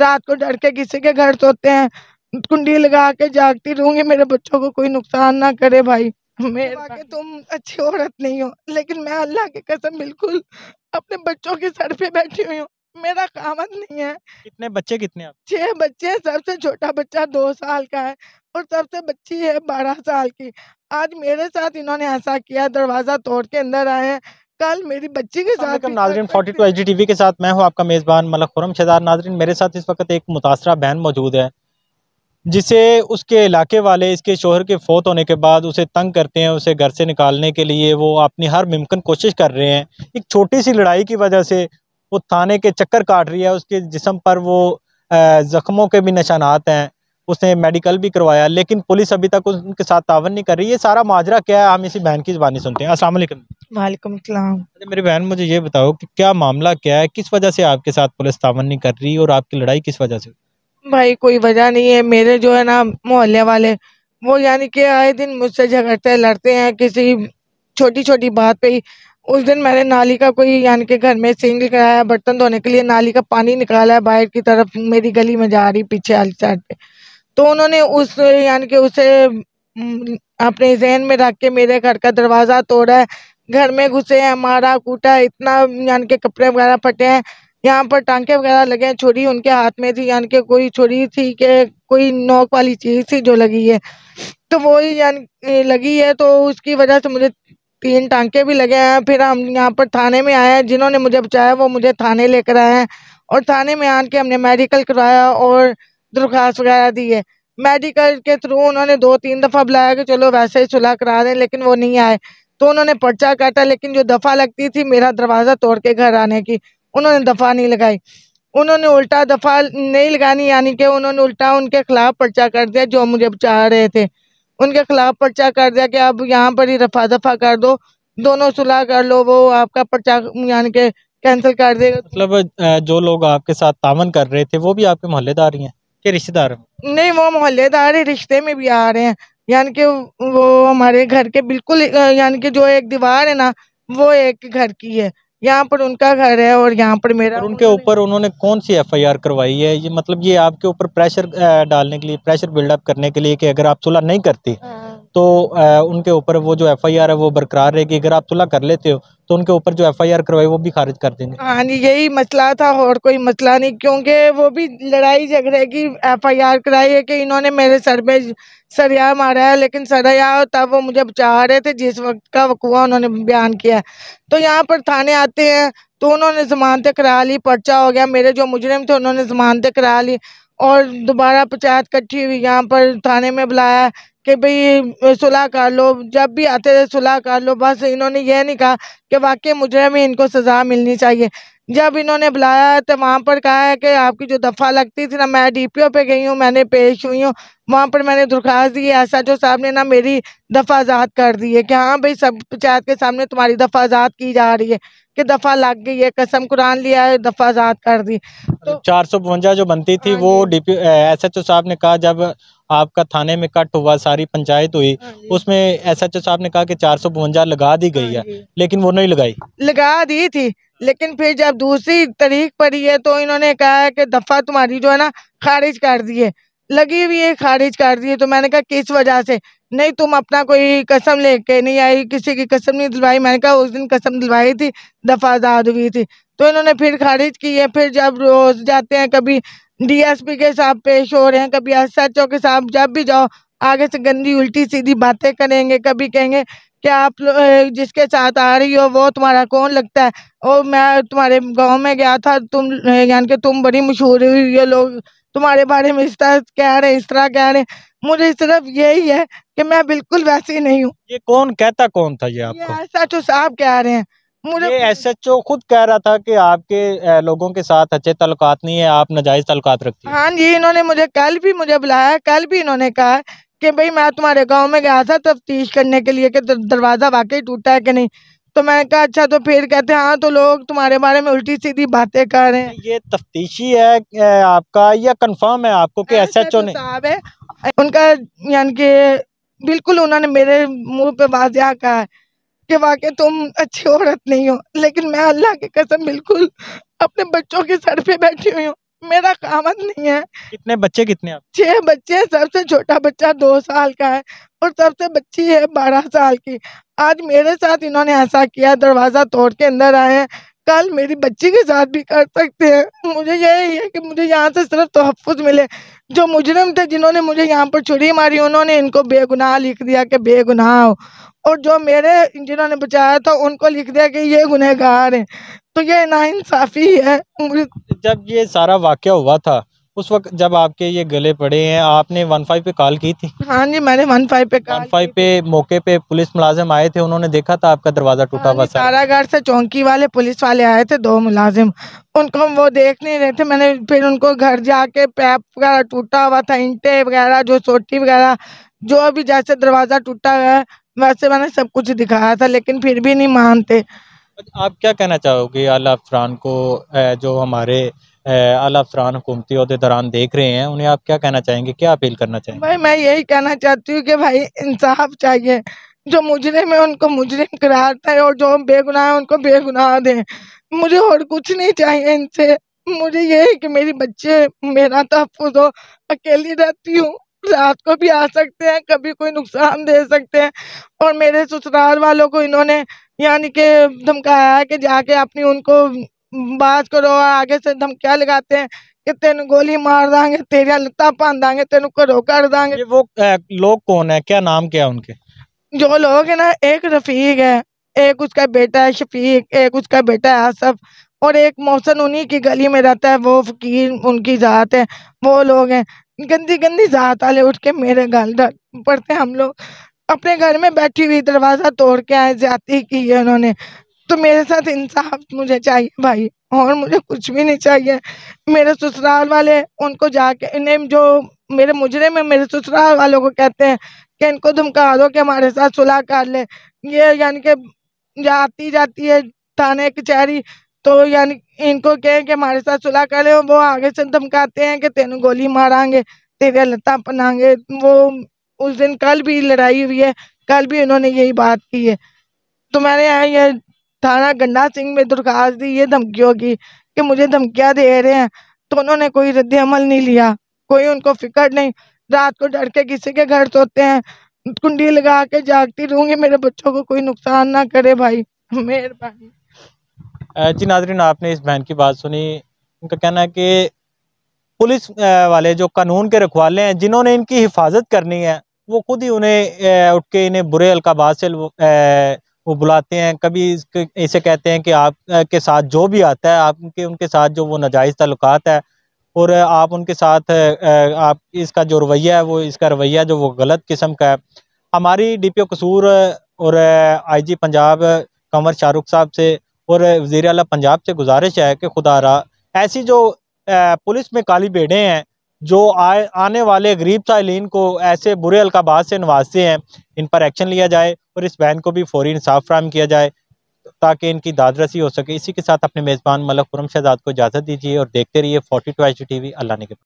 रात को डर के किसी के घर सोते हैं कुंडी लगा के जागती रहूंगी मेरे बच्चों को कोई नुकसान ना करे भाई मेरे तुम तो अच्छी औरत नहीं हो लेकिन मैं अल्लाह की कसम बिल्कुल अपने बच्चों के सर पे बैठी हुई हूँ मेरा कामत नहीं है कितने बच्चे कितने आप छह बच्चे हैं सबसे छोटा बच्चा दो साल का है और सबसे बच्ची है बारह साल की आज मेरे साथ इन्होंने ऐसा किया दरवाजा तोड़ के अंदर आए हैं कल मेरी बच्ची के साथ नाजरीन 42 टू एच के साथ मैं हूँ आपका मेज़बान मलक खुरम शहदार नाजरीन मेरे साथ इस वक्त एक मुतासरा बहन मौजूद है जिसे उसके इलाके वाले इसके शोहर के फोत होने के बाद उसे तंग करते हैं उसे घर से निकालने के लिए वो अपनी हर मुमकिन कोशिश कर रहे हैं एक छोटी सी लड़ाई की वजह से वो थाने के चक्कर काट रही है उसके जिसम पर वो ज़ख्मों के भी निशानात हैं उसने मेडिकल भी करवाया लेकिन पुलिस अभी तक उनके साथ तावन नहीं कर रही ये सारा माजरा क्या है हम इसी बहन की जबानी सुनते हैं असल वालेकुम अरे मेरी बहन मुझे ये बताओ कि क्या मामला क्या है किस वजह से आपके साथ पुलिस तावन नहीं कर रही और आपकी लड़ाई किस वजह से भाई कोई वजह नहीं है मेरे जो है ना मोहल्ले वाले वो यानी कि आए दिन मुझसे झगड़ते लड़ते हैं किसी छोटी छोटी बात पे ही उस दिन मैंने नाली का कोई यानी कि घर में सिंगल कराया बर्तन धोने के लिए नाली का पानी निकाला है बाहर की तरफ मेरी गली में जा रही पीछे वाली साइड पे तो उन्होंने उस यानी कि उसे अपने जहन में रख के मेरे घर का दरवाज़ा तोड़ा है घर में घुसे हैं मारा कूटा इतना यानी के कपड़े वगैरह फटे हैं यहाँ पर टांके वगैरह लगे हैं छुरी उनके हाथ में थी यानी कि कोई छुरी थी कि कोई नोक वाली चीज़ थी जो लगी है तो वो ही यानी लगी है तो उसकी वजह से मुझे तीन टांके भी लगे हैं फिर हम यहाँ पर थाने में आए हैं जिन्होंने मुझे बचाया वो मुझे थाने लेकर आए हैं और थाने में आके के हमने मेडिकल करवाया और दरखास्त वगैरह दी है मेडिकल के थ्रू उन्होंने दो तीन दफ़ा बुलाया कि चलो वैसे ही सुलह करा दें लेकिन वो नहीं आए तो उन्होंने पर्चा काटा लेकिन जो दफ़ा लगती थी मेरा दरवाज़ा तोड़ के घर आने की उन्होंने दफ़ा नहीं लगाई उन्होंने उल्टा दफ़ा नहीं लगानी यानी कि उन्होंने उल्टा उनके ख़िलाफ़ पर्चा कर दिया जो मुझे चाह रहे थे उनके ख़िलाफ़ पर्चा कर दिया कि अब यहाँ पर ही रफा दफ़ा कर दो दोनों सुलह कर लो वो आपका पर्चा यानी कि कैंसिल कर देगा मतलब जो लोग आपके साथ तावन कर रहे थे वो भी आपके मोहल्लेदार ही हैं के रिश्तेदार नहीं वो मोहल्लेदार रिश्ते में भी आ रहे हैं यानी कि वो हमारे घर के बिल्कुल यानी कि जो एक दीवार है ना वो एक घर की है यहाँ पर उनका घर है और यहाँ पर मेरा और उनके ऊपर उन्होंने कौन सी एफआईआर करवाई है ये मतलब ये आपके ऊपर प्रेशर डालने के लिए प्रेशर बिल्डअप करने के लिए कि अगर आप सुलह नहीं करती हाँ। तो आ, उनके ऊपर वो जो एफआईआर है वो बरकरार रहेगी अगर आप सुलह कर लेते हो तो उनके ऊपर जो एफआईआर करवाई वो भी खारिज कर देंगे हाँ जी यही मसला था और कोई मसला नहीं क्योंकि वो भी लड़ाई झगड़े की एफआईआर कराई है कि इन्होंने मेरे सर पे सरिया मारा है लेकिन सरिया तब वो मुझे बचा रहे थे जिस वक्त का वकुआ उन्होंने बयान किया है तो यहाँ पर थाने आते हैं तो उन्होंने जमानते तो करा ली पर्चा हो गया मेरे जो मुजरिम थे उन्होंने जमानते तो करा ली और दोबारा पंचायत इकट्ठी हुई यहाँ पर थाने में बुलाया कि भाई सुलह कर लो जब भी आते थे सुलह कर लो बस इन्होंने ये नहीं कहा कि वाकई मुजरम में इनको सज़ा मिलनी चाहिए जब इन्होंने बुलाया तो वहाँ पर कहा है कि आपकी जो दफ़ा लगती थी ना मैं डी पी ओ पे गई हूँ मैंने पेश हुई हूँ वहाँ पर मैंने दरख्वास्त दी एस एच ओ साहब ने ना मेरी दफ़ा आज़ाद कर दी है कि हाँ भाई सब पंचायत के सामने तुम्हारी दफ़ा आज़ाद की जा रही है कि दफ़ा लग गई है कसम कुरान लिया है दफ़ा आज़ाद कर दी तो चार सौ बवंजा जो बनती थी हाँ वो D P S H O साहब ने कहा जब आपका थाने में कट हुआ सारी पंचायत हुई हाँ उसमें एसएचओ साहब ने कहा कि चार लगा दी गई है हाँ लेकिन वो नहीं लगाई लगा दी थी लेकिन फिर जब दूसरी तारीख पड़ी है तो इन्होंने कहा है कि दफा तुम्हारी जो है ना खारिज कर दी है लगी हुई है खारिज कर दी है तो मैंने कहा किस वजह से नहीं तुम अपना कोई कसम लेके नहीं आई किसी की कसम नहीं दिलवाई मैंने कहा उस दिन कसम दिलवाई थी दफा आजाद हुई थी तो इन्होंने फिर खारिज की है फिर जब रोज जाते हैं कभी डीएसपी के साथ पेश हो रहे हैं कभी एस एच ओ के साथ जब भी जाओ आगे से गंदी उल्टी सीधी बातें करेंगे कभी कहेंगे कि आप जिसके साथ आ रही हो वो तुम्हारा कौन लगता है और मैं तुम्हारे गांव में गया था तुम यानी कि तुम बड़ी मशहूर हुई ये लोग तुम्हारे बारे में इस तरह कह रहे हैं इस तरह कह रहे हैं मुझे सिर्फ यही है कि मैं बिल्कुल वैसी नहीं हूँ ये कौन कहता कौन था ये आपको ऐसा तो साहब कह रहे हैं मुझे एस एच ओ खुद कह रहा था कि आपके लोगों के साथ अच्छे तलुकात नहीं है आप नाजायज तलकात रखती हाँ जी इन्होंने मुझे कल भी मुझे बुलाया कल भी इन्होंने कहा कि भाई मैं तुम्हारे गांव में गया था तफ्तीश करने के लिए कि दरवाज़ा वाकई टूटा है कि नहीं तो मैंने कहा अच्छा तो फिर कहते हैं हाँ तो लोग तुम्हारे बारे में उल्टी सीधी बातें कर रहे हैं ये तफ्तीशी है आपका या कन्फर्म है आपको कि एस एच ओ ने उनका यानी कि बिल्कुल उन्होंने मेरे मुंह पे वाजिया कहा है कि वाकई तुम अच्छी औरत नहीं हो लेकिन मैं अल्लाह की कसम बिल्कुल अपने बच्चों के सर पे बैठी हुई हूँ मेरा काम नहीं है कितने बच्चे कितने आप छह बच्चे हैं सबसे छोटा बच्चा दो साल का है और सबसे बच्ची है बारह साल की आज मेरे साथ इन्होंने ऐसा किया दरवाज़ा तोड़ के अंदर आए हैं कल मेरी बच्ची के साथ भी कर सकते हैं मुझे यही है कि मुझे यहाँ से सिर्फ तहफ़ मिले जो मुजरम थे जिन्होंने मुझे यहाँ पर छुरी मारी उन्होंने इनको बेगुनाह लिख दिया कि बेगुनाह और जो मेरे जिन्होंने बचाया था उनको लिख दिया कि ये गुनहगार हैं तो ये नाइंसाफ़ी है जब ये सारा वाक़ हुआ था उस वक्त जब आपके ये गले पड़े हैं आपने वन फाइव पे कॉल की थी हाँ जी मैंने वन फाइव पे वन फाइव पे मौके पे पुलिस मुलाजिम आए थे उन्होंने देखा था आपका दरवाजा टूटा हाँ हुआ सारा घर से चौकी वाले पुलिस वाले आए थे दो मुलाजिम उनको वो देख नहीं रहे थे मैंने फिर उनको घर जाके पैप वगैरह टूटा हुआ था इंटे वगैरह जो सोटी वगैरह जो भी जैसे दरवाजा टूटा हुआ है वैसे मैंने सब कुछ दिखाया था लेकिन फिर भी नहीं मानते आप क्या कहना चाहोगे आला अफरान को जो हमारे आला अफरान हुकूमती दौरान देख रहे हैं उन्हें आप क्या कहना चाहेंगे क्या अपील करना चाहेंगे भाई मैं यही कहना चाहती हूँ कि भाई इंसाफ चाहिए जो मुजरिम है उनको मुजरिम करार है और जो बेगुनाह है उनको बेगुनाह दें मुझे और कुछ नहीं चाहिए इनसे मुझे ये है कि मेरी बच्चे मेरा तहफ़ हो अकेली रहती हूँ रात को भी आ सकते हैं कभी कोई नुकसान दे सकते हैं और मेरे ससुराल वालों को इन्होंने यानी कि धमकाया है कि जाके अपनी उनको बात करो आगे से धमकिया लगाते हैं कि तेन गोली मार देंगे तेरिया लता पान देंगे तेन करो कर देंगे वो लोग कौन है क्या नाम क्या है उनके जो लोग है ना एक रफीक है एक उसका बेटा है शफीक एक उसका बेटा है आसफ और एक मौसन उन्हीं की गली में रहता है वो फकीर उनकी ज़ात है वो लोग हैं गंदी गंदी जात वाले उठ के मेरे गाल पड़ते हम लोग अपने घर में बैठी हुई दरवाज़ा तोड़ के आए जाती की है उन्होंने तो मेरे साथ इंसाफ मुझे चाहिए भाई और मुझे कुछ भी नहीं चाहिए मेरे ससुराल वाले उनको जाके इन्हें जो मेरे मुजरे में मेरे ससुराल वालों को कहते हैं कि इनको धमका दो कि हमारे साथ सुलह कर ले ये यानी कि जाती जाती है थाने कचहरी तो यानी इनको कहें कि हमारे साथ सुलह कर ले वो आगे से धमकाते हैं कि तेन गोली मारांगे तेरे लता पनाएंगे वो उस दिन कल भी लड़ाई हुई है कल भी उन्होंने यही बात की है तो मैंने यहाँ ये थाना गंडा सिंह में दरख्वास्त दी ये धमकियों की कि मुझे धमकियाँ दे रहे हैं तो उन्होंने कोई रद्द अमल नहीं लिया कोई उनको फिक्र नहीं रात को डर के किसी के घर सोते हैं कुंडी लगा के जागती रहूंगी मेरे बच्चों को कोई नुकसान ना करे भाई मेहरबानी जी नाजरीन आपने इस बहन की बात सुनी उनका कहना है कि पुलिस वाले जो कानून के रखवाले हैं जिन्होंने इनकी हिफाजत करनी है वो खुद ही उन्हें उठ के इन्हें बुरे अलकाबाद से वो बुलाते हैं कभी इसे कहते हैं कि आप के साथ जो भी आता है आपके उनके साथ जो वो नाजायज़ तल्लुकात है और आप उनके साथ आप इसका जो रवैया है वो इसका रवैया जो वो गलत किस्म का है हमारी डी पी ओ कसूर और आई जी पंजाब कंवर शाहरुख साहब से और वज़ी अल पंजाब से गुजारिश है कि खुदा रहा ऐसी जो पुलिस में काली बेड़े हैं जो आ, आने वाले गरीब सालीन को ऐसे बुरे अलकाबाद से नवाजते हैं इन पर एक्शन लिया जाए और इस बहन को भी फौरी इंसाफ फ्राहम किया जाए ताकि इनकी दादरसी हो सके इसी के साथ अपने मेज़बान मलक खुरम शहजाद को इजाज़त दीजिए और देखते रहिए forty two H T V अल्लाह ने